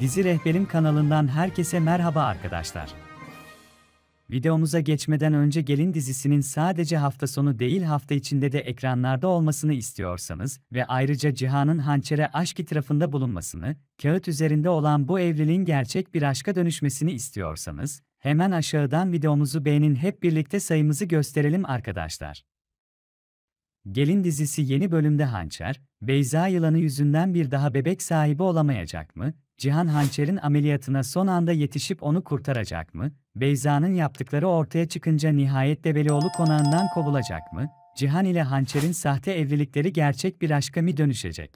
Dizi Rehberim kanalından herkese merhaba arkadaşlar. Videomuza geçmeden önce Gelin dizisinin sadece hafta sonu değil hafta içinde de ekranlarda olmasını istiyorsanız ve ayrıca Cihan'ın hançere aşk itirafında bulunmasını, kağıt üzerinde olan bu evliliğin gerçek bir aşka dönüşmesini istiyorsanız, hemen aşağıdan videomuzu beğenin hep birlikte sayımızı gösterelim arkadaşlar. Gelin dizisi yeni bölümde Hançer, Beyza yılanı yüzünden bir daha bebek sahibi olamayacak mı? Cihan Hançer'in ameliyatına son anda yetişip onu kurtaracak mı? Beyza'nın yaptıkları ortaya çıkınca nihayet Develioğlu konağından kovulacak mı? Cihan ile Hançer'in sahte evlilikleri gerçek bir aşka mı dönüşecek?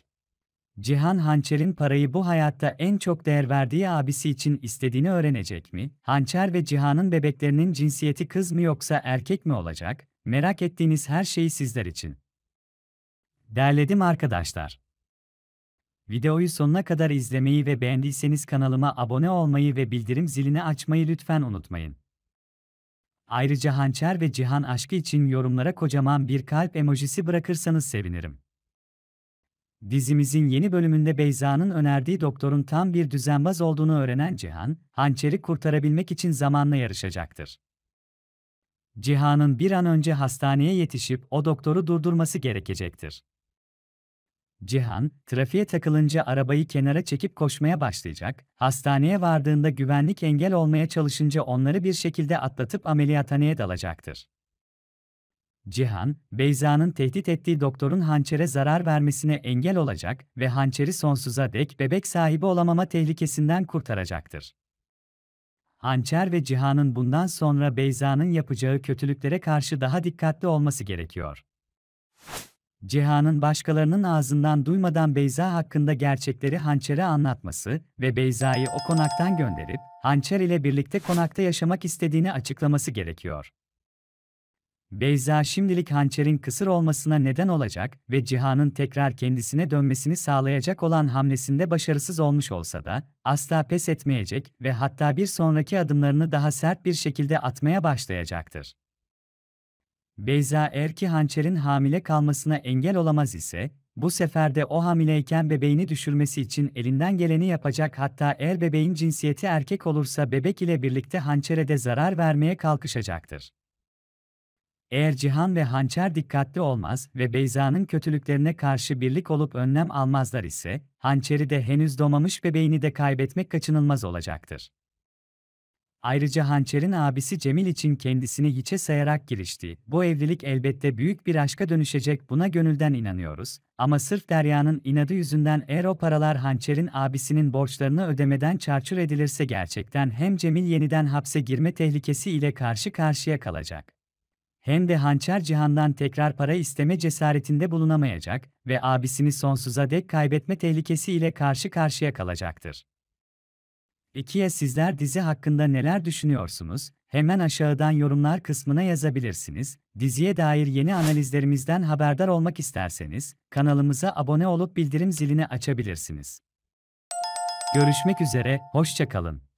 Cihan Hançer'in parayı bu hayatta en çok değer verdiği abisi için istediğini öğrenecek mi? Hançer ve Cihan'ın bebeklerinin cinsiyeti kız mı yoksa erkek mi olacak? Merak ettiğiniz her şeyi sizler için. Derledim arkadaşlar. Videoyu sonuna kadar izlemeyi ve beğendiyseniz kanalıma abone olmayı ve bildirim zilini açmayı lütfen unutmayın. Ayrıca hançer ve cihan aşkı için yorumlara kocaman bir kalp emojisi bırakırsanız sevinirim. Dizimizin yeni bölümünde Beyza'nın önerdiği doktorun tam bir düzenbaz olduğunu öğrenen Cihan, hançeri kurtarabilmek için zamanla yarışacaktır. Cihan'ın bir an önce hastaneye yetişip o doktoru durdurması gerekecektir. Cihan, trafiğe takılınca arabayı kenara çekip koşmaya başlayacak, hastaneye vardığında güvenlik engel olmaya çalışınca onları bir şekilde atlatıp ameliyathaneye dalacaktır. Cihan, Beyza'nın tehdit ettiği doktorun hançere zarar vermesine engel olacak ve hançeri sonsuza dek bebek sahibi olamama tehlikesinden kurtaracaktır. Hançer ve Cihan'ın bundan sonra Beyza'nın yapacağı kötülüklere karşı daha dikkatli olması gerekiyor. Cihan'ın başkalarının ağzından duymadan Beyza hakkında gerçekleri Hançer'e anlatması ve Beyza'yı o konaktan gönderip Hançer ile birlikte konakta yaşamak istediğini açıklaması gerekiyor. Beyza şimdilik Hançer'in kısır olmasına neden olacak ve Cihan'ın tekrar kendisine dönmesini sağlayacak olan hamlesinde başarısız olmuş olsa da asla pes etmeyecek ve hatta bir sonraki adımlarını daha sert bir şekilde atmaya başlayacaktır. Beyza Erki hançerin hamile kalmasına engel olamaz ise, bu sefer de o hamileyken bebeğini düşürmesi için elinden geleni yapacak hatta eğer bebeğin cinsiyeti erkek olursa bebek ile birlikte hançere de zarar vermeye kalkışacaktır. Eğer Cihan ve Hançer dikkatli olmaz ve Beyza'nın kötülüklerine karşı birlik olup önlem almazlar ise, Hançer'i de henüz doğmamış bebeğini de kaybetmek kaçınılmaz olacaktır. Ayrıca Hançer'in abisi Cemil için kendisini hiçe sayarak girişti. Bu evlilik elbette büyük bir aşka dönüşecek buna gönülden inanıyoruz. Ama sırf Derya'nın inadı yüzünden eğer o paralar Hançer'in abisinin borçlarını ödemeden çarçur edilirse gerçekten hem Cemil yeniden hapse girme tehlikesi ile karşı karşıya kalacak. Hem de Hançer Cihan'dan tekrar para isteme cesaretinde bulunamayacak ve abisini sonsuza dek kaybetme tehlikesi ile karşı karşıya kalacaktır. 2'ye sizler dizi hakkında neler düşünüyorsunuz? Hemen aşağıdan yorumlar kısmına yazabilirsiniz. Diziye dair yeni analizlerimizden haberdar olmak isterseniz kanalımıza abone olup bildirim zilini açabilirsiniz. Görüşmek üzere, hoşçakalın.